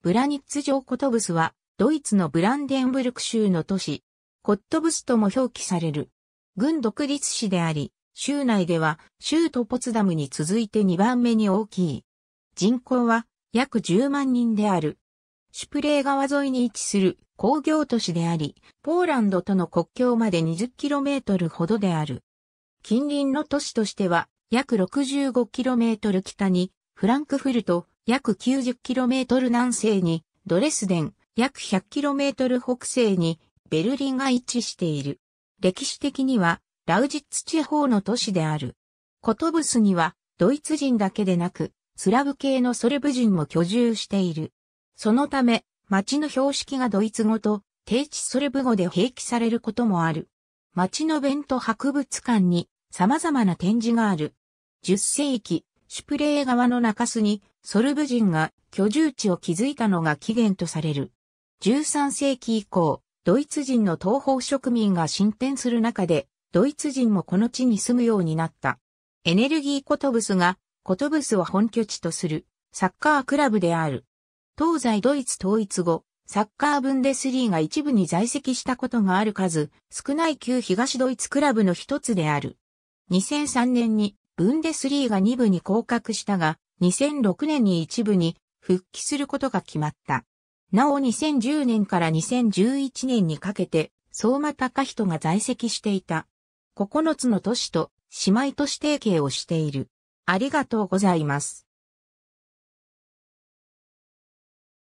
ブラニッツ城コトブスは、ドイツのブランデンブルク州の都市、コットブスとも表記される。軍独立市であり、州内では、州都ポツダムに続いて2番目に大きい。人口は、約10万人である。シュプレー川沿いに位置する工業都市であり、ポーランドとの国境まで 20km ほどである。近隣の都市としては、約 65km 北に、フランクフルト、約 90km 南西にドレスデン、約 100km 北西にベルリンが位置している。歴史的にはラウジッツ地方の都市である。コトブスにはドイツ人だけでなくスラブ系のソレブ人も居住している。そのため町の標識がドイツ語と定地ソレブ語で併記されることもある。町の弁当博物館に様々な展示がある。10世紀、シュプレー川の中州にソルブ人が居住地を築いたのが起源とされる。13世紀以降、ドイツ人の東方植民が進展する中で、ドイツ人もこの地に住むようになった。エネルギーコトブスが、コトブスを本拠地とするサッカークラブである。東西ドイツ統一後、サッカーブンデスリーが一部に在籍したことがある数、少ない旧東ドイツクラブの一つである。2003年にブンデスリーが2部に降格したが、2006年に1部に復帰することが決まった。なお2010年から2011年にかけて、相馬隆人が在籍していた。9つの都市と姉妹都市提携をしている。ありがとうございます。